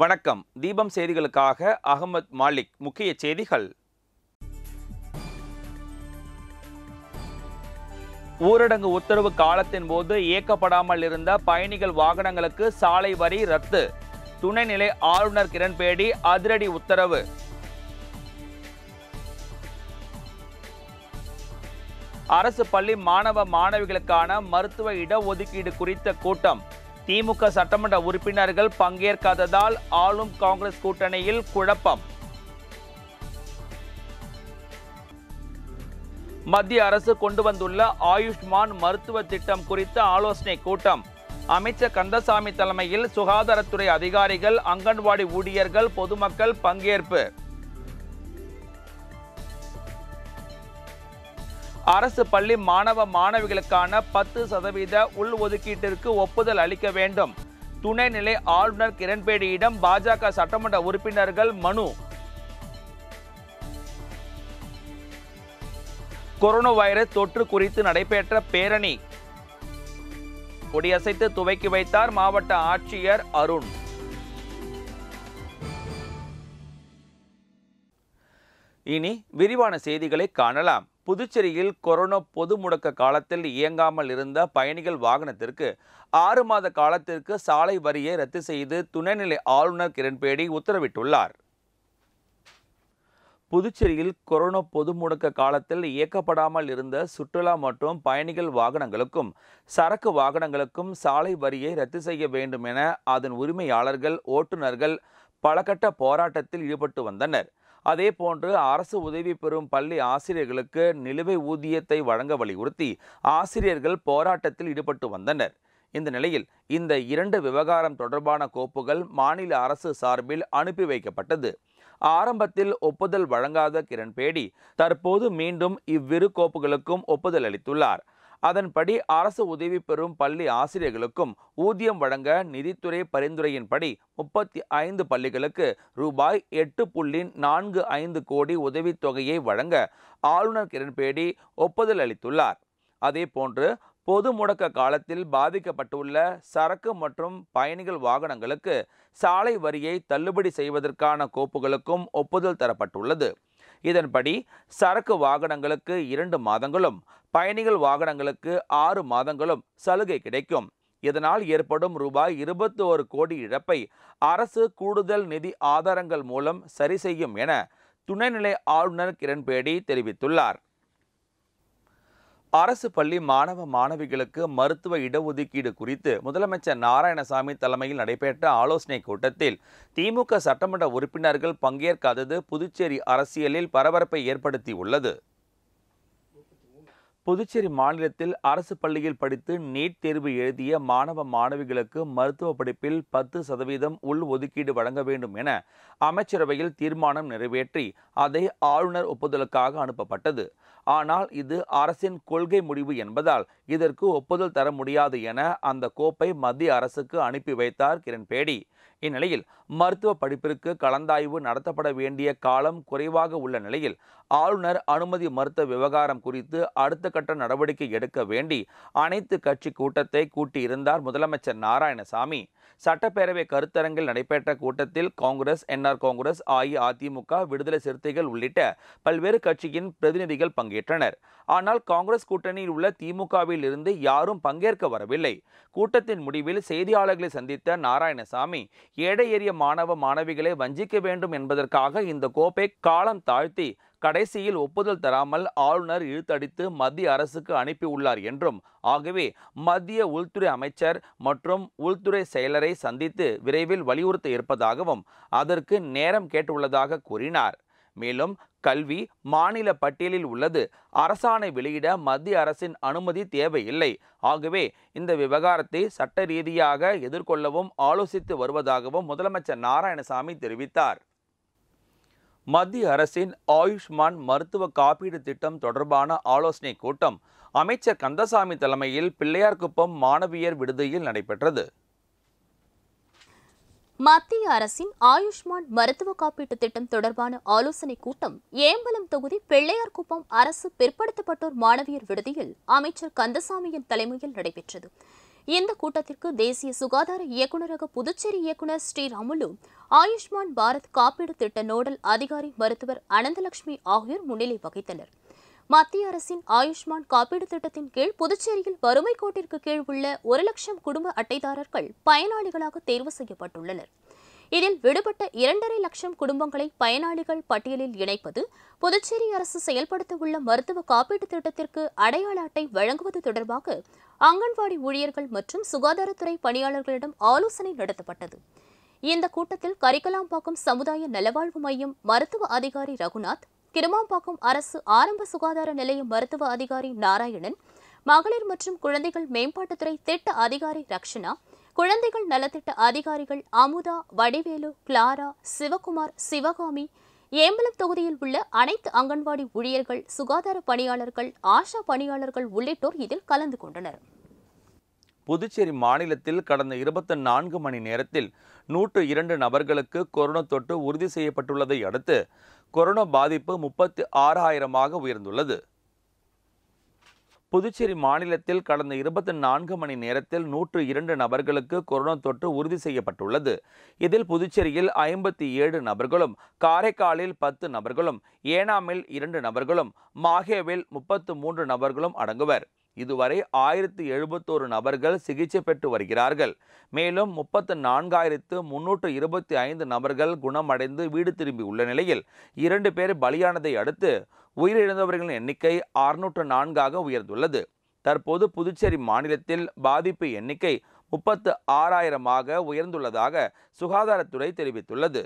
வணக்கம் தீபம் செய்திகளுக்காக அகமது மாலிக் முக்கிய செய்திகள் ஊரடங்கு உத்தரவு காலத்தின் போது இயக்கப்படாமல் இருந்த பயணிகள் வாகனங்களுக்கு சாலை வரி ரத்து துணைநிலை ஆளுநர் கிரண்பேடி அதிரடி உத்தரவு அரசு பள்ளி மாணவ மாணவிகளுக்கான மருத்துவ இடஒதுக்கீடு குறித்த கூட்டம் திமுக சட்டமன்ற உறுப்பினர்கள் பங்கேற்காததால் ஆளும் காங்கிரஸ் கூட்டணியில் குழப்பம் மத்திய அரசு கொண்டு வந்துள்ள ஆயுஷ்மான் மருத்துவ திட்டம் குறித்த ஆலோசனை கூட்டம் அமைச்சர் கந்தசாமி தலைமையில் சுகாதாரத்துறை அதிகாரிகள் அங்கன்வாடி ஊழியர்கள் பொதுமக்கள் பங்கேற்பு அரசு பள்ளி மாணவ மாணவிகளுக்கான பத்து சதவீத உள் ஒதுக்கீட்டிற்கு ஒப்புதல் அளிக்க வேண்டும் துணைநிலை ஆளுநர் கிரண்பேடியிடம் பாஜக சட்டமன்ற உறுப்பினர்கள் மனு கொரோனா வைரஸ் தொற்று குறித்து நடைபெற்ற பேரணி கொடியசைத்து துவக்கி வைத்தார் மாவட்ட ஆட்சியர் அருண் இனி விரிவான செய்திகளை காணலாம் புதுச்சேரியில் கொரோனா பொது முடக்க காலத்தில் இயங்காமல் இருந்த பயணிகள் வாகனத்திற்கு ஆறு மாத காலத்திற்கு சாலை வரியை ரத்து செய்து துணைநிலை ஆளுநர் கிரண்பேடி உத்தரவிட்டுள்ளார் புதுச்சேரியில் கொரோனா பொது முடக்க காலத்தில் இயக்கப்படாமல் இருந்த சுற்றுலா மற்றும் பயணிகள் வாகனங்களுக்கும் சரக்கு வாகனங்களுக்கும் சாலை வரியை ரத்து செய்ய வேண்டும் என அதன் உரிமையாளர்கள் ஓட்டுநர்கள் பலகட்ட போராட்டத்தில் ஈடுபட்டு வந்தனர் அதே போன்று அரசு உதவி பெறும் பள்ளி ஆசிரியர்களுக்கு நிலுவை ஊதியத்தை வழங்க வலியுறுத்தி ஆசிரியர்கள் போராட்டத்தில் ஈடுபட்டு வந்தனர் இந்த நிலையில் இந்த இரண்டு விவகாரம் தொடர்பான கோப்புகள் மாநில அரசு சார்பில் அனுப்பி வைக்கப்பட்டது ஆரம்பத்தில் ஒப்புதல் வழங்காத கிரண்பேடி தற்போது மீண்டும் இவ்விரு கோப்புகளுக்கும் ஒப்புதல் அளித்துள்ளார் அதன்படி அரசு உதவி பெறும் பள்ளி ஆசிரியர்களுக்கும் ஊதியம் வழங்க நிதித்துறை பரிந்துரையின்படி முப்பத்தி ஐந்து பள்ளிகளுக்கு ரூபாய் எட்டு புள்ளி நான்கு ஐந்து கோடி உதவித்தொகையை வழங்க ஆளுநர் கிரண்பேடி ஒப்புதல் அளித்துள்ளார் அதேபோன்று பொது முடக்க காலத்தில் பாதிக்கப்பட்டுள்ள சரக்கு மற்றும் பயணிகள் வாகனங்களுக்கு சாலை வரியை தள்ளுபடி செய்வதற்கான கோப்புகளுக்கும் ஒப்புதல் தரப்பட்டுள்ளது இதன்படி சரக்கு வாகனங்களுக்கு இரண்டு மாதங்களும் பயணிகள் வாகனங்களுக்கு ஆறு மாதங்களும் சலுகை கிடைக்கும் இதனால் ஏற்படும் ரூபாய் இருபத்தி ஒரு கோடி இழப்பை அரசு கூடுதல் நிதி ஆதாரங்கள் மூலம் சரி செய்யும் என துணைநிலை ஆளுநர் கிரண்பேடி தெரிவித்துள்ளார் அரசு பள்ளி மாணவ மாணவிகளுக்கு மருத்துவ இடஒதுக்கீடு குறித்து முதலமைச்சர் நாராயணசாமி தலைமையில் நடைபெற்ற ஆலோசனைக் கூட்டத்தில் திமுக சட்டமன்ற உறுப்பினர்கள் பங்கேற்காதது புதுச்சேரி அரசியலில் பரபரப்பை ஏற்படுத்தியுள்ளது புதுச்சேரி மாநிலத்தில் அரசு பள்ளியில் படித்து நீட் தேர்வு எழுதிய மாணவ மாணவிகளுக்கு மருத்துவ படிப்பில் பத்து சதவீதம் உள் ஒதுக்கீடு வழங்க வேண்டும் என அமைச்சரவையில் தீர்மானம் நிறைவேற்றி அதை ஆளுநர் ஒப்புதலுக்காக அனுப்பப்பட்டது ஆனால் இது அரசின் கொள்கை முடிவு என்பதால் இதற்கு ஒப்புதல் தர முடியாது என அந்த கோப்பை மத்திய அரசுக்கு அனுப்பி வைத்தார் கிரண் பேடி இந்நிலையில் மருத்துவ படிப்பிற்கு கலந்தாய்வு நடத்தப்பட வேண்டிய காலம் குறைவாக உள்ள நிலையில் ஆளுநர் அனுமதி மறுத்த விவகாரம் குறித்து அடுத்த கட்ட நடவடிக்கை எடுக்க வேண்டி அனைத்து கட்சி கூட்டத்தை கூட்டியிருந்தார் முதலமைச்சர் நாராயணசாமி சட்டப்பேரவை கருத்தரங்கில் நடைபெற்ற கூட்டத்தில் காங்கிரஸ் என்ஆர் காங்கிரஸ் அஇஅதிமுக விடுதலை சிறுத்தைகள் உள்ளிட்ட பல்வேறு கட்சியின் பிரதிநிதிகள் பங்கேற்றனர் ஆனால் காங்கிரஸ் கூட்டணியில் உள்ள திமுகவில் இருந்து யாரும் பங்கேற்க வரவில்லை கூட்டத்தின் முடிவில் செய்தியாளர்களை சந்தித்த நாராயணசாமி ஏழை மாணவ மாணவிகளை வஞ்சிக்க வேண்டும் என்பதற்காக இந்த கோப்பை காலம் தாழ்த்தி கடைசியில் ஒப்புதல் தராமல் ஆளுநர் இழுத்தடித்து மத்திய அரசுக்கு அனுப்பியுள்ளார் என்றும் ஆகவே மத்திய உள்துறை அமைச்சர் மற்றும் உள்துறை செயலரை சந்தித்து விரைவில் வலியுறுத்த இருப்பதாகவும் அதற்கு நேரம் கேட்டுள்ளதாக கூறினார் மேலும் கல்வி மாநில பட்டியலில் உள்ளது அரசாணை வெளியிட மத்திய அரசின் அனுமதி தேவையில்லை ஆகவே இந்த விவகாரத்தை சட்ட ரீதியாக எதிர்கொள்ளவும் ஆலோசித்து வருவதாகவும் முதலமைச்சர் நாராயணசாமி தெரிவித்தார் மத்திய அரசின் ஆயுஷ்மான் மருத்துவ காப்பீடு திட்டம் தொடர்பான ஆலோசனைக் கூட்டம் அமைச்சர் கந்தசாமி தலைமையில் பிள்ளையார்குப்பம் மாணவியர் விடுதியில் நடைபெற்றது மத்திய அரசின் ஆயுஷ்மான் மருத்துவ காப்பீட்டு திட்டம் தொடர்பான ஆலோசனைக் கூட்டம் ஏம்பலம் தொகுதி பிள்ளையார்குப்பம் அரசு பிற்படுத்தப்பட்டோர் மாணவியர் விடுதியில் அமைச்சர் கந்தசாமியின் தலைமையில் நடைபெற்றது இந்த கூட்டத்திற்கு தேசிய சுகாதார இயக்குநரக புதுச்சேரி இயக்குநர் ஸ்ரீராமுலு ஆயுஷ்மான் பாரத் காப்பீடு திட்ட நோடல் அதிகாரி மருத்துவர் அனந்தலட்சுமி ஆகியோர் முன்னிலை வகித்தனர் மத்திய அரசின் ஆயுஷ்மான் காப்பீடு திட்டத்தின் கீழ் புதுச்சேரியில் வறுமை கோட்டிற்கு கீழ் உள்ள ஒரு லட்சம் குடும்ப அட்டைதாரர்கள் பயனாளிகளாக தேர்வு செய்யப்பட்டுள்ளனர் இதில் விடுபட்ட இரண்டரை லட்சம் குடும்பங்களை பயனாளிகள் பட்டியலில் இணைப்பது புதுச்சேரி அரசு செயல்படுத்த உள்ள மருத்துவ காப்பீட்டு திட்டத்திற்கு அடையாள அட்டை வழங்குவது தொடர்பாக அங்கன்வாடி ஊழியர்கள் மற்றும் சுகாதாரத்துறை பணியாளர்களிடம் ஆலோசனை நடத்தப்பட்டது இந்த கூட்டத்தில் கரிக்கலாம்பாக்கம் சமுதாய நலவாழ்வு மையம் மருத்துவ அதிகாரி ரகுநாத் கிருமாம்பாக்கம் அரசு ஆரம்ப சுகாதார நிலைய மருத்துவ அதிகாரி நாராயணன் மகளிர் மற்றும் குழந்தைகள் மேம்பாட்டுத்துறை திட்ட அதிகாரி ரக்ஷனா குழந்தைகள் நலத்திட்ட அதிகாரிகள் அமுதா வடிவேலு கிளாரா சிவகுமார் சிவகாமி ஏம்பலம் தொகுதியில் உள்ள அனைத்து அங்கன்வாடி ஊழியர்கள் சுகாதார பணியாளர்கள் ஆஷா பணியாளர்கள் உள்ளிட்டோர் இதில் கலந்து கொண்டனர் புதுச்சேரி மாநிலத்தில் கடந்த இருபத்தி நான்கு மணி நேரத்தில் நூற்று இரண்டு நபர்களுக்கு கொரோனா தொற்று உறுதி செய்யப்பட்டுள்ளதை அடுத்து கொரோனா பாதிப்பு முப்பத்தி ஆறாயிரமாக உயர்ந்துள்ளது புதுச்சேரி மாநிலத்தில் கடந்த இருபத்தி நான்கு மணி நேரத்தில் நூற்று இரண்டு நபர்களுக்கு கொரோனா தொற்று உறுதி செய்யப்பட்டுள்ளது இதில் புதுச்சேரியில் ஐம்பத்தி ஏழு நபர்களும் காரைக்காலில் பத்து நபர்களும் ஏனாமில் இரண்டு நபர்களும் மாஹேவில் முப்பத்து மூன்று நபர்களும் அடங்குவர் இதுவரை ஆயிரத்தி எழுபத்தோரு நபர்கள் சிகிச்சை பெற்று வருகிறார்கள் மேலும் முப்பத்து நான்காயிரத்து முன்னூற்று இருபத்தி ஐந்து நபர்கள் குணமடைந்து வீடு திரும்பியுள்ள நிலையில் இரண்டு பேர் பலியானதை அடுத்து உயிரிழந்தவர்களின் எண்ணிக்கை அறுநூற்று நான்காக உயர்ந்துள்ளது தற்போது புதுச்சேரி மாநிலத்தில் பாதிப்பு எண்ணிக்கை முப்பத்து ஆறாயிரமாக உயர்ந்துள்ளதாக சுகாதாரத்துறை தெரிவித்துள்ளது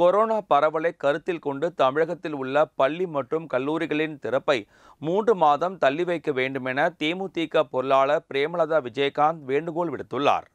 கொரோனா பரவலை கருத்தில் கொண்டு தமிழகத்தில் உள்ள பள்ளி மற்றும் கல்லூரிகளின் திறப்பை மூன்று மாதம் தள்ளி வைக்க வேண்டுமென தேமுதிக பொருளாளர் பிரேமலதா விஜயகாந்த் வேண்டுகோள் விடுத்துள்ளார்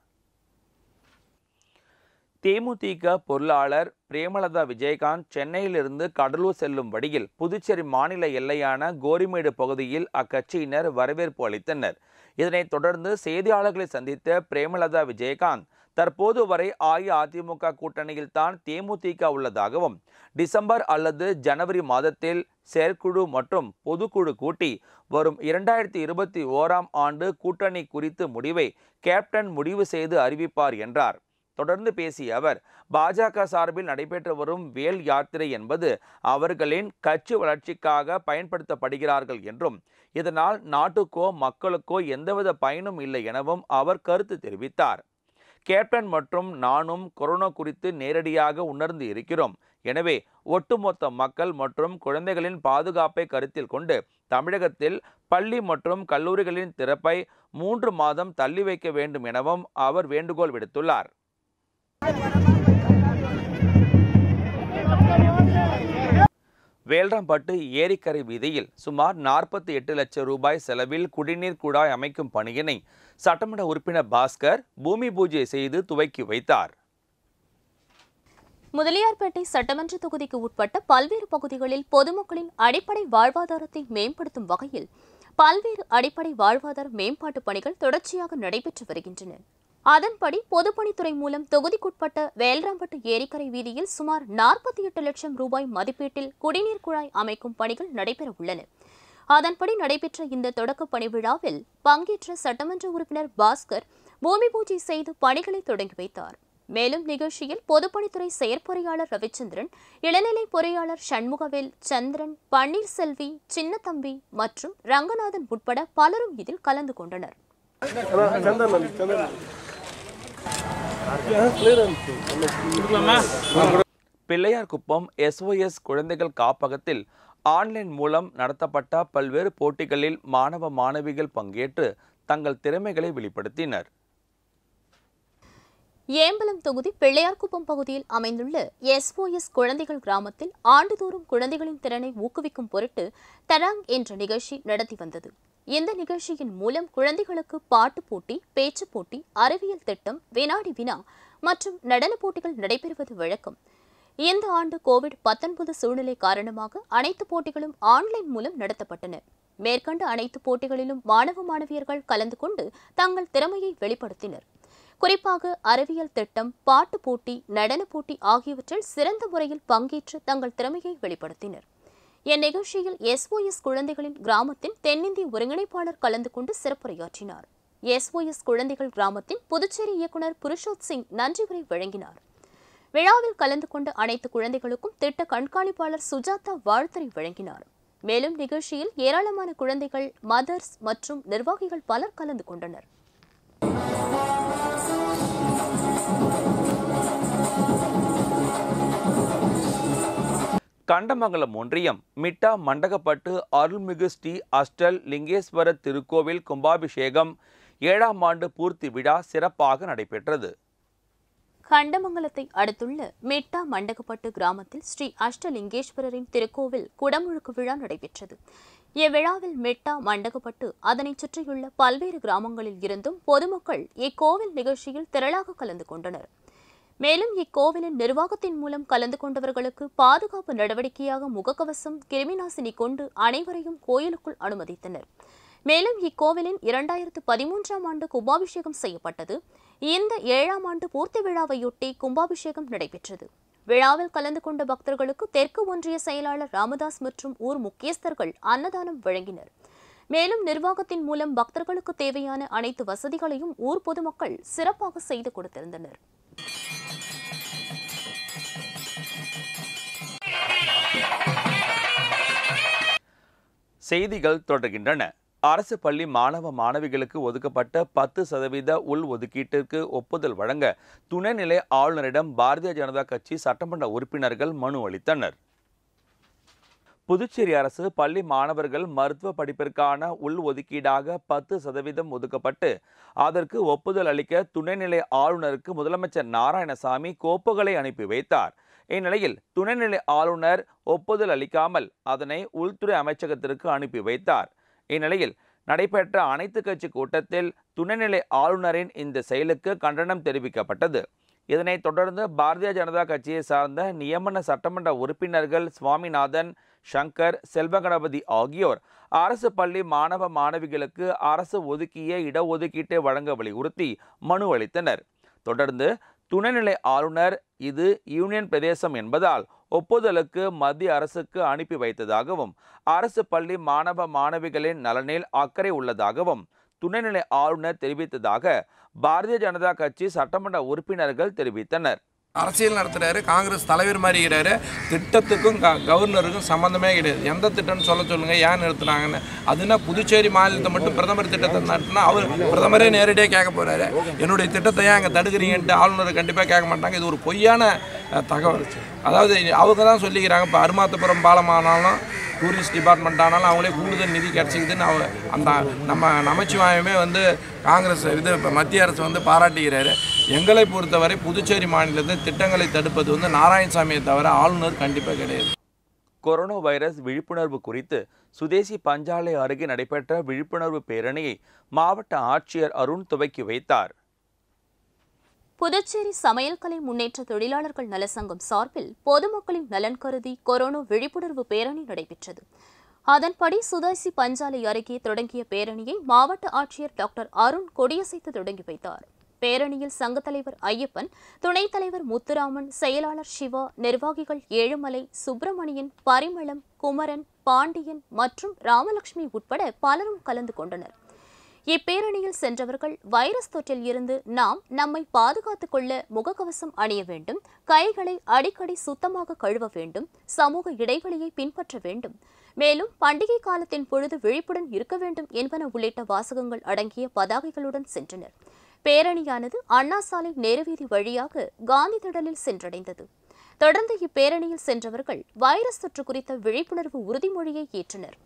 தேமுதிக பொருளாளர் பிரேமலதா விஜயகாந்த் சென்னையிலிருந்து கடலூர் செல்லும் வழியில் புதுச்சேரி மாநில எல்லையான கோரிமேடு பகுதியில் அக்கட்சியினர் வரவேற்பு அளித்தனர் இதனைத் தொடர்ந்து செய்தியாளர்களை சந்தித்த பிரேமலதா விஜயகாந்த் தற்போது வரை அஇஅதிமுக கூட்டணியில் தான் தேமுதிக உள்ளதாகவும் டிசம்பர் அல்லது ஜனவரி மாதத்தில் செயற்குழு மற்றும் பொதுக்குழு கூட்டி வரும் இரண்டாயிரத்தி இருபத்தி ஓராம் ஆண்டு கூட்டணி குறித்து முடிவை கேப்டன் முடிவு செய்து அறிவிப்பார் என்றார் தொடர்ந்து பேசிய அவர் பாஜக சார்பில் நடைபெற்று வரும் வேல் யாத்திரை என்பது அவர்களின் கட்சி வளர்ச்சிக்காக பயன்படுத்தப்படுகிறார்கள் என்றும் இதனால் நாட்டுக்கோ மக்களுக்கோ எந்தவித பயனும் இல்லை எனவும் அவர் கருத்து தெரிவித்தார் கேப்டன் மற்றும் நானும் கொரோனா குறித்து நேரடியாக உணர்ந்து இருக்கிறோம் எனவே ஒட்டுமொத்த மக்கள் மற்றும் குழந்தைகளின் பாதுகாப்பை கருத்தில் கொண்டு தமிழகத்தில் பள்ளி மற்றும் கல்லூரிகளின் திறப்பை மூன்று மாதம் தள்ளி வைக்க வேண்டும் எனவும் அவர் வேண்டுகோள் விடுத்துள்ளார் வேல்ராம்பட்டு ஏரிக்கரை வீதியில் சுமார் நாற்பத்தி எட்டு லட்சம் ரூபாய் செலவில் குடிநீர் குழாய் அமைக்கும் பணியினை சட்டமன்ற உறுப்பினர் பாஸ்கர் பூமி பூஜை செய்து துவக்கி வைத்தார் முதலியார்பேட்டை சட்டமன்ற தொகுதிக்கு உட்பட்ட பல்வேறு பகுதிகளில் பொதுமக்களின் அடிப்படை வாழ்வாதாரத்தை மேம்படுத்தும் வகையில் பல்வேறு அடிப்படை வாழ்வாதார மேம்பாட்டு பணிகள் தொடர்ச்சியாக நடைபெற்று வருகின்றன அதன்படி பொதுப்பணித்துறை மூலம் தொகுதிக்குட்பட்ட வேல்ராம்பட்டு ஏரிக்கரை வீதியில் சுமார் நாற்பத்தி எட்டு லட்சம் ரூபாய் மதிப்பீட்டில் குடிநீர் குழாய் அமைக்கும் பணிகள் நடைபெற உள்ளன அதன்படி நடைபெற்ற இந்த தொடக்க பணி விழாவில் பங்கேற்ற சட்டமன்ற உறுப்பினர் பாஸ்கர் பூமி பூஜை செய்து பணிகளை தொடங்கி வைத்தார் மேலும் நிகழ்ச்சியில் பொதுப்பணித்துறை செயற்பொறியாளர் ரவிச்சந்திரன் இளநிலை பொறியாளர் சண்முகவேல் சந்திரன் பன்னீர்செல்வி சின்னத்தம்பி மற்றும் ரங்கநாதன் உட்பட பலரும் இதில் கலந்து கொண்டனர் பிள்ளையார்குப்பம் SOS குழந்தைகள் காப்பகத்தில் ஆன்லைன் மூலம் நடத்தப்பட்ட பல்வேறு போட்டிகளில் மாணவ மாணவிகள் பங்கேற்று தங்கள் திறமைகளை வெளிப்படுத்தினர் ஏம்பலம் தொகுதி பிள்ளையார்குப்பம் பகுதியில் அமைந்துள்ள எஸ்ஓஎஸ் குழந்தைகள் கிராமத்தில் ஆண்டுதோறும் குழந்தைகளின் திறனை ஊக்குவிக்கும் பொருட்டு தராங் என்ற நிகழ்ச்சி நடத்தி வந்தது இந்த நிகழ்ச்சியின் மூலம் குழந்தைகளுக்கு பாட்டு போட்டி பேச்சு போட்டி அறிவியல் திட்டம் வினாடி வினா மற்றும் நடன போட்டிகள் நடைபெறுவது வழக்கம் இந்த ஆண்டு கோவிட் பத்தொன்பது சூழ்நிலை காரணமாக அனைத்து போட்டிகளும் ஆன்லைன் மூலம் நடத்தப்பட்டன மேற்கண்ட அனைத்து போட்டிகளிலும் மாணவ மாணவியர்கள் கலந்து கொண்டு தங்கள் திறமையை வெளிப்படுத்தினர் குறிப்பாக அறிவியல் திட்டம் பாட்டு போட்டி நடன போட்டி ஆகியவற்றில் சிறந்த முறையில் பங்கேற்று தங்கள் திறமையை வெளிப்படுத்தினர் இந்நிகழ்ச்சியில் எஸ்ஓஎஸ் குழந்தைகளின் கிராமத்தின் தென்னிந்திய ஒருங்கிணைப்பாளர் கலந்து கொண்டு சிறப்புரையாற்றினார் எஸ்ஓஎஸ் குழந்தைகள் கிராமத்தின் புதுச்சேரி இயக்குநர் புருஷோத் சிங் நன்றி உரை வழங்கினார் விழாவில் கலந்து கொண்ட அனைத்து குழந்தைகளுக்கும் திட்ட கண்காணிப்பாளர் சுஜாதா வாழ்த்துறை வழங்கினார் மேலும் நிகழ்ச்சியில் ஏராளமான குழந்தைகள் மதர்ஸ் மற்றும் நிர்வாகிகள் பலர் கலந்து கொண்டனர் கண்டமங்கலம் ஒன்றியம் மிட்டா மண்டகப்பட்டு அருள்மிகு ஸ்ரீ அஸ்டல் லிங்கேஸ்வர திருக்கோவில் கும்பாபிஷேகம் ஏழாம் ஆண்டு பூர்த்தி விழா சிறப்பாக நடைபெற்றது கண்டமங்கலத்தை அடுத்துள்ள மெட்டா மண்டகப்பட்டு கிராமத்தில் ஸ்ரீ அஷ்டலிங்கேஸ்வரரின் திருக்கோவில் குடமுழுக்கு விழா நடைபெற்றது இவ்விழாவில் மெட்டா மண்டகப்பட்டு அதனை சுற்றியுள்ள பல்வேறு கிராமங்களில் இருந்தும் பொதுமக்கள் இக்கோவில் நிகழ்ச்சியில் திரளாக கலந்து கொண்டனர் மேலும் இக்கோவிலின் நிர்வாகத்தின் மூலம் கலந்து கொண்டவர்களுக்கு பாதுகாப்பு நடவடிக்கையாக முகக்கவசம் கிருமிநாசினி கொண்டு அனைவரையும் கோயிலுக்குள் அனுமதித்தனர் மேலும் இக்கோவிலின் இரண்டாயிரத்து பதிமூன்றாம் ஆண்டு கும்பாபிஷேகம் செய்யப்பட்டது இந்த ஏழாம் ஆண்டு பூர்த்தி விழாவையொட்டி கும்பாபிஷேகம் நடைபெற்றது விழாவில் கலந்து கொண்ட பக்தர்களுக்கு தெற்கு ஒன்றிய செயலாளர் ராமதாஸ் மற்றும் ஊர் முக்கியஸ்தர்கள் அன்னதானம் வழங்கினர் மேலும் நிர்வாகத்தின் மூலம் பக்தர்களுக்கு தேவையான அனைத்து வசதிகளையும் ஊர் பொதுமக்கள் சிறப்பாக செய்து கொடுத்திருந்தனர் செய்திகள் தொடர்கின்றன அரசு பள்ளி மாணவ மாணவிகளுக்கு ஒதுக்கப்பட்ட பத்து சதவீத உள் ஒதுக்கீட்டிற்கு ஒப்புதல் வழங்க துணைநிலை ஆளுநரிடம் பாரதிய ஜனதா கட்சி சட்டமன்ற உறுப்பினர்கள் மனு அளித்தனர் புதுச்சேரி அரசு பள்ளி மாணவர்கள் மருத்துவ படிப்பிற்கான உள் ஒதுக்கீடாக பத்து சதவீதம் ஒதுக்கப்பட்டு அதற்கு ஒப்புதல் அளிக்க துணைநிலை ஆளுநருக்கு முதலமைச்சர் நாராயணசாமி கோப்புகளை அனுப்பி வைத்தார் இந்நிலையில் துணைநிலை ஆளுநர் ஒப்புதல் அளிக்காமல் அதனை உள்துறை அமைச்சகத்திற்கு அனுப்பி வைத்தார் இந்நிலையில் நடைபெற்ற அனைத்து கட்சி கூட்டத்தில் துணைநிலை ஆளுநரின் இந்த செயலுக்கு கண்டனம் தெரிவிக்கப்பட்டது இதனைத் தொடர்ந்து பாரதிய ஜனதா கட்சியை சார்ந்த நியமன சட்டமன்ற உறுப்பினர்கள் சுவாமிநாதன் ஷங்கர் செல்வகணபதி ஆகியோர் அரசு பள்ளி மாணவ மாணவிகளுக்கு அரசு ஒதுக்கிய இடஒதுக்கீட்டை வழங்க வலியுறுத்தி மனு அளித்தனர் தொடர்ந்து துணைநிலை ஆளுநர் இது யூனியன் பிரதேசம் என்பதால் ஒப்புதலுக்கு மத்திய அரசுக்கு அனுப்பி வைத்ததாகவும் அரசு பள்ளி மாணவ மாணவிகளின் நலனில் அக்கறை உள்ளதாகவும் துணைநிலை ஆளுநர் தெரிவித்ததாக பாரதிய ஜனதா கட்சி சட்டமன்ற உறுப்பினர்கள் தெரிவித்தனர் அரசியல் நடத்துகிறாரு காங்கிரஸ் தலைவர் மாதிரி இருக்கிறாரு திட்டத்துக்கும் கவர்னருக்கும் சம்மந்தமே கிடையாது எந்த திட்டம்னு சொல்ல சொல்லுங்கள் ஏன் நிறுத்துனாங்கன்னு அதுனா புதுச்சேரி மாநிலத்தை மட்டும் பிரதமர் திட்டத்தை நடத்தினா அவர் பிரதமரே நேரடியாக கேட்க போகிறாரு என்னுடைய திட்டத்தை ஏன் அங்கே தடுக்கிறீங்கன்ட்டு ஆளுநர் கண்டிப்பாக கேட்க மாட்டாங்க இது ஒரு பொய்யான தகவல் அதாவது அவங்க தான் சொல்லிக்கிறாங்க இப்போ அருமாத்தபுரம் பாலமானாலும் டூரிஸ்ட் டிபார்ட்மெண்ட் ஆனாலும் அவங்களே கூடுதல் நிதி கிடச்சிக்குதுன்னு அவ அந்த நம்ம நமச்சிவாயமே வந்து காங்கிரஸ் இது இப்போ மத்திய அரசு வந்து பாராட்டுகிறாரு எங்களை பொறுத்தவரை புதுச்சேரி மாநிலத்தில் திட்டங்களை தடுப்பது வந்து நாராயணசாமியை தவிர ஆளுநர் கண்டிப்பாக கிடையாது கொரோனா வைரஸ் விழிப்புணர்வு குறித்து சுதேசி பஞ்சாலை அருகே நடைபெற்ற விழிப்புணர்வு பேரணியை மாவட்ட ஆட்சியர் அருண் துவக்கி வைத்தார் புதுச்சேரி சமையல்கலை முன்னேற்ற தொழிலாளர்கள் நலசங்கம் சார்பில் பொதுமக்களின் நலன் கருதி கொரோனா விழிப்புணர்வு பேரணி நடைபெற்றது அதன்படி சுதாசி பஞ்சாலை அருகே தொடங்கிய பேரணியை மாவட்ட ஆட்சியர் டாக்டர் அருண் கொடியசைத்து தொடங்கி வைத்தார் பேரணியில் சங்க தலைவர் ஐயப்பன் துணைத் தலைவர் முத்துராமன் செயலாளர் சிவா நிர்வாகிகள் ஏழுமலை சுப்பிரமணியன் பரிமளம் குமரன் பாண்டியன் மற்றும் ராமலட்சுமி உட்பட பலரும் கலந்து கொண்டனர் இப்பேரணியில் சென்றவர்கள் வைரஸ் தொற்றில் இருந்து நாம் நம்மை பாதுகாத்துக் கொள்ள முகக்கவசம் அணிய வேண்டும் கைகளை அடிக்கடி சுத்தமாக கழுவ வேண்டும் சமூக இடைவெளியை பின்பற்ற வேண்டும் மேலும் பண்டிகை காலத்தின் பொழுது விழிப்புடன் இருக்க வேண்டும் என்பன உள்ளிட்ட வாசகங்கள் அடங்கிய பதாகைகளுடன் சென்றனர் பேரணியானது அண்ணா சாலை நேருவீதி வழியாக காந்தி திடலில் சென்றடைந்தது தொடர்ந்து இப்பேரணியில் சென்றவர்கள் வைரஸ் தொற்று குறித்த விழிப்புணர்வு உறுதிமொழியை ஏற்றனர்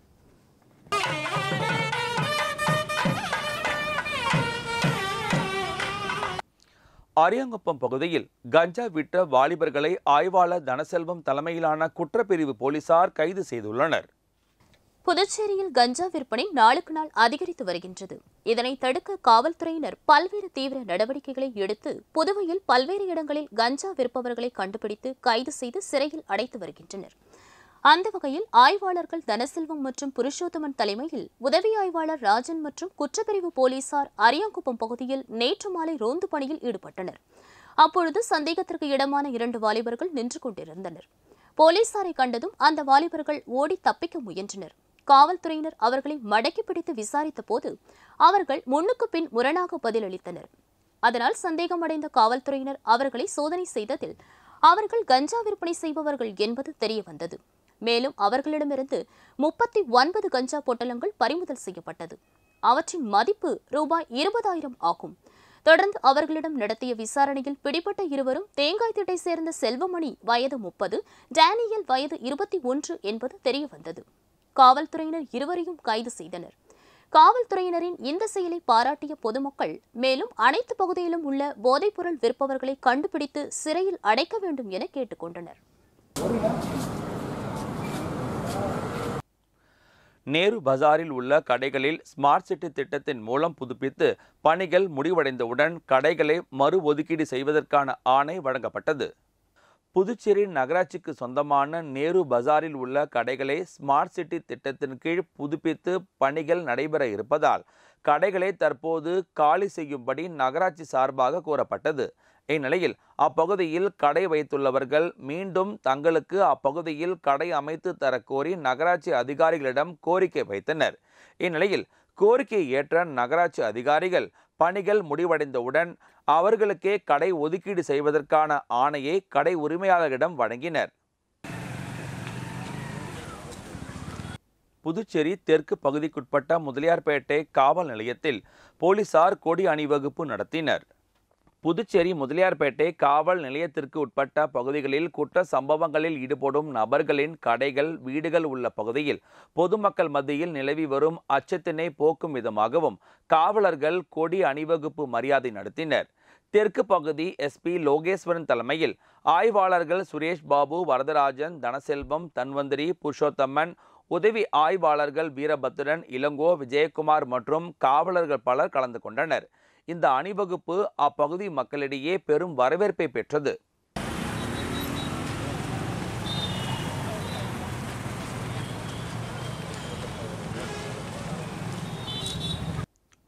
அரியங்குப்பம் பகுதியில் கஞ்சா விற்ற வாலிபர்களை ஆய்வாளர் தனசெல்வம் தலைமையிலான குற்றப்பிரிவு போலீசார் கைது செய்துள்ளனர் புதுச்சேரியில் கஞ்சா விற்பனை நாளுக்கு நாள் அதிகரித்து வருகின்றது இதனை தடுக்க காவல்துறையினர் பல்வேறு தீவிர நடவடிக்கைகளை எடுத்து புதுவையில் பல்வேறு இடங்களில் கஞ்சா விற்பவர்களை கண்டுபிடித்து கைது செய்து சிறையில் அடைத்து வருகின்றனர் அந்த வகையில் ஆய்வாளர்கள் தனசெல்வம் மற்றும் புருஷோத்தமன் தலைமையில் உதவி ஆய்வாளர் ராஜன் மற்றும் குற்றப்பிரிவு போலீசார் அரியாங்குப்பம் பகுதியில் நேற்று மாலை ரோந்து பணியில் ஈடுபட்டனர் அப்பொழுது சந்தேகத்திற்கு இடமான இரண்டு வாலிபர்கள் நின்று கொண்டிருந்தனர் போலீசாரை கண்டதும் அந்த வாலிபர்கள் ஓடி தப்பிக்க முயன்றனர் காவல்துறையினர் அவர்களை மடக்கி பிடித்து விசாரித்த போது அவர்கள் முன்னுக்கு பின் முரணாக பதிலளித்தனர் அதனால் சந்தேகமடைந்த காவல்துறையினர் அவர்களை சோதனை செய்ததில் அவர்கள் கஞ்சா விற்பனை செய்பவர்கள் என்பது தெரியவந்தது மேலும் அவர்களிடமிருந்து முப்பத்தி ஒன்பது கஞ்சா பொட்டலங்கள் பறிமுதல் செய்யப்பட்டது அவற்றின் மதிப்பு ரூபாய் இருபதாயிரம் ஆகும் தொடர்ந்து அவர்களிடம் நடத்திய விசாரணையில் பிடிபட்ட இருவரும் தேங்காய் திட்டை சேர்ந்த செல்வமணி வயது முப்பது டேனியல் வயது இருபத்தி ஒன்று என்பது தெரியவந்தது காவல்துறையினர் இருவரையும் கைது செய்தனர் காவல்துறையினரின் இந்த செயலை பாராட்டிய பொதுமக்கள் மேலும் அனைத்து பகுதியிலும் உள்ள போதைப்பொருள் விற்பவர்களை கண்டுபிடித்து சிறையில் அடைக்க வேண்டும் என கேட்டுக்கொண்டனர் நேரு பஜாரில் உள்ள கடைகளில் ஸ்மார்ட் சிட்டி திட்டத்தின் மூலம் புதுப்பித்து பணிகள் முடிவடைந்தவுடன் கடைகளை மறு ஒதுக்கீடு செய்வதற்கான ஆணை வழங்கப்பட்டது புதுச்சேரி நகராட்சிக்கு சொந்தமான நேரு பஜாரில் உள்ள கடைகளை ஸ்மார்ட் சிட்டி திட்டத்தின் கீழ் புதுப்பித்து பணிகள் நடைபெற இருப்பதால் கடைகளை தற்போது காலி செய்யும்படி நகராட்சி சார்பாக கூறப்பட்டது இந்நிலையில் அப்பகுதியில் கடை வைத்துள்ளவர்கள் மீண்டும் தங்களுக்கு அப்பகுதியில் கடை அமைத்து தரக்கோரி நகராட்சி அதிகாரிகளிடம் கோரிக்கை வைத்தனர் இந்நிலையில் கோரிக்கையை ஏற்ற நகராட்சி அதிகாரிகள் பணிகள் முடிவடைந்தவுடன் அவர்களுக்கே கடை ஒதுக்கீடு செய்வதற்கான ஆணையை கடை உரிமையாளரிடம் வழங்கினர் புதுச்சேரி தெற்கு பகுதிக்குட்பட்ட முதலியார்பேட்டை காவல் நிலையத்தில் போலீசார் கொடி அணிவகுப்பு நடத்தினர் புதுச்சேரி முதலியார்பேட்டை காவல் நிலையத்திற்கு உட்பட்ட பகுதிகளில் குற்ற சம்பவங்களில் ஈடுபடும் நபர்களின் கடைகள் வீடுகள் உள்ள பகுதியில் பொதுமக்கள் மத்தியில் நிலவி வரும் அச்சத்தினை போக்கும் விதமாகவும் காவலர்கள் கொடி அணிவகுப்பு மரியாதை நடத்தினர் தெற்கு பகுதி எஸ்பி லோகேஸ்வரன் தலைமையில் ஆய்வாளர்கள் சுரேஷ் பாபு வரதராஜன் தனசெல்வம் தன்வந்திரி புருஷோத்தம்மன் உதவி ஆய்வாளர்கள் வீரபத்ரன் இளங்கோ விஜயகுமார் மற்றும் காவலர்கள் பலர் கலந்து கொண்டனர் இந்த அணிவகுப்பு அப்பகுதி மக்களிடையே பெரும் வரவேற்பை பெற்றது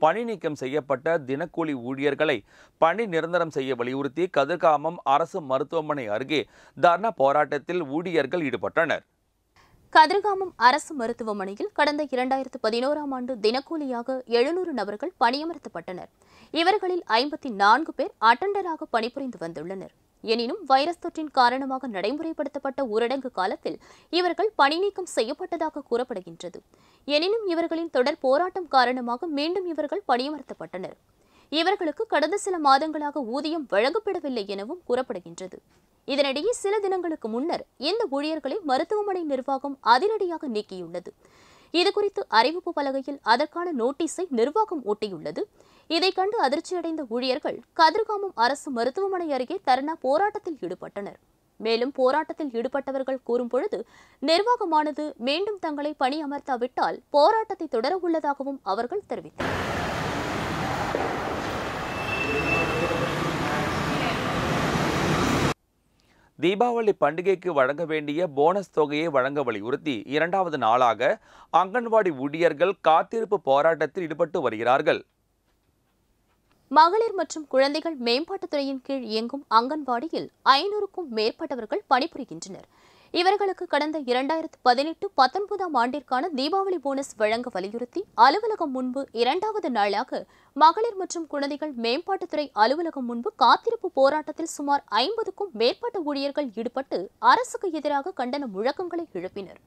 பணி நீக்கம் செய்யப்பட்ட தினக்கூலி ஊழியர்களை பணி நிரந்தரம் செய்ய வலியுறுத்தி கதிர்காமம் அரசு மருத்துவமனை அருகே தர்ணா போராட்டத்தில் ஊழியர்கள் ஈடுபட்டனர் கதிர்காமம் அரசு மருத்துவமனையில் கடந்த இரண்டாயிரத்து பதினோராம் ஆண்டு தினக்கூலியாக எழுநூறு நபர்கள் பணியமர்த்தப்பட்டனர் இவர்களில் ஐம்பத்தி நான்கு பேர் அட்டண்டராக பணிபுரிந்து வந்துள்ளனர் எனினும் வைரஸ் தொற்றின் காரணமாக நடைமுறைப்படுத்தப்பட்ட ஊரடங்கு காலத்தில் இவர்கள் பணி நீக்கம் செய்யப்பட்டதாக கூறப்படுகின்றது எனினும் இவர்களின் தொடர் போராட்டம் காரணமாக மீண்டும் இவர்கள் பணியமர்த்தப்பட்டனர் இவர்களுக்கு கடந்த சில மாதங்களாக ஊதியம் வழங்கப்படவில்லை எனவும் கூறப்படுகின்றது இதனிடையே சில தினங்களுக்கு முன்னர் இந்த ஊழியர்களை மருத்துவமனை நிர்வாகம் அதிரடியாக நீக்கியுள்ளது இதுகுறித்து அறிவிப்பு பலகையில் அதற்கான நோட்டீஸை நிர்வாகம் ஒட்டியுள்ளது இதை கண்டு அதிர்ச்சியடைந்த ஊழியர்கள் கதிர்காமம் அரசு மருத்துவமனை அருகே தர்ணா போராட்டத்தில் ஈடுபட்டனர் மேலும் போராட்டத்தில் ஈடுபட்டவர்கள் கூறும்பொழுது நிர்வாகமானது மீண்டும் தங்களை பணி அமர்த்தாவிட்டால் போராட்டத்தை தொடர உள்ளதாகவும் அவர்கள் தெரிவித்தனர் தீபாவளி பண்டிகைக்கு வழங்க வேண்டிய போனஸ் தொகையை வழங்க வலியுறுத்தி இரண்டாவது நாளாக அங்கன்வாடி ஊழியர்கள் காத்திருப்பு போராட்டத்தில் ஈடுபட்டு வருகிறார்கள் மகளிர் மற்றும் குழந்தைகள் மேம்பாட்டுத்துறையின் கீழ் இயங்கும் அங்கன்வாடியில் ஐநூறுக்கும் மேற்பட்டவர்கள் பணிபுரிகின்றனர் இவர்களுக்கு கடந்த இரண்டாயிரத்து பதினெட்டு பத்தொன்பதாம் ஆண்டிற்கான தீபாவளி போனஸ் வழங்க வலியுறுத்தி அலுவலகம் முன்பு இரண்டாவது நாளாக மகளிர் மற்றும் குழந்தைகள் மேம்பாட்டுத்துறை அலுவலகம் முன்பு காத்திருப்பு போராட்டத்தில் சுமார் ஐம்பதுக்கும் மேற்பட்ட ஊழியர்கள் ஈடுபட்டு அரசுக்கு எதிராக கண்டன முழக்கங்களை எழுப்பினர்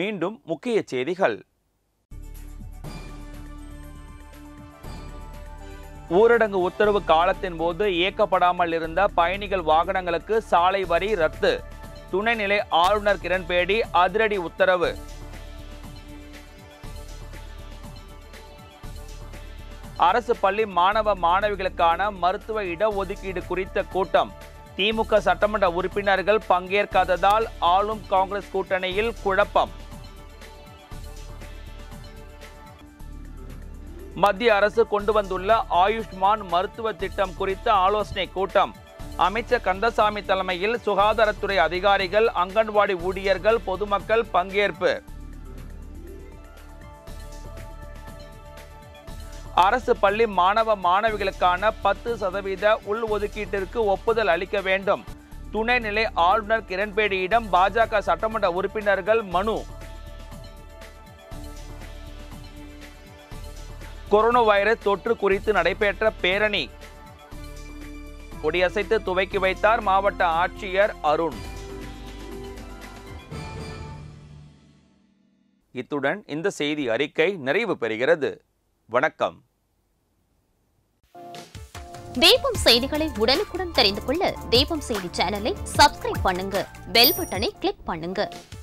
மீண்டும் முக்கிய செய்திகள் ஊரடங்கு உத்தரவு காலத்தின் போது இயக்கப்படாமல் இருந்த பயணிகள் வாகனங்களுக்கு சாலை வரி ரத்து துணைநிலை ஆளுநர் கிரண்பேடி அதிரடி உத்தரவு அரசு பள்ளி மாணவ மாணவிகளுக்கான மருத்துவ இடஒதுக்கீடு குறித்த கூட்டம் திமுக சட்டமன்ற உறுப்பினர்கள் பங்கேற்காததால் ஆளும் காங்கிரஸ் கூட்டணியில் குழப்பம் மத்திய அரசு கொண்டு வந்துள்ள ஆயுஷ்மான் மருத்துவ திட்டம் குறித்த ஆலோசனை கூட்டம் அமைச்சர் கந்தசாமி தலைமையில் சுகாதாரத்துறை அதிகாரிகள் அங்கன்வாடி ஊழியர்கள் பொதுமக்கள் பங்கேற்பு அரசு பள்ளி மாணவ மாணவிகளுக்கான பத்து சதவீத உள்ஒதுக்கீட்டிற்கு ஒப்புதல் அளிக்க வேண்டும் துணைநிலை ஆளுநர் கிரண்பேடியிடம் பாஜக சட்டமன்ற உறுப்பினர்கள் மனு கொரோனா வைரஸ் தொற்று குறித்து நடைபெற்ற பேரணி கொடியசைத்து துவக்கி வைத்தார் மாவட்ட ஆட்சியர் அருண் இத்துடன் இந்த செய்தி அறிக்கை நிறைவு பெறுகிறது வணக்கம் தீபம் செய்திகளை உடனுக்குடன் தெரிந்து கொள்ள தீபம் செய்தி சேனலை சப்ஸ்கிரைப் பண்ணுங்க பெல் பட்டனை கிளிக் பண்ணுங்க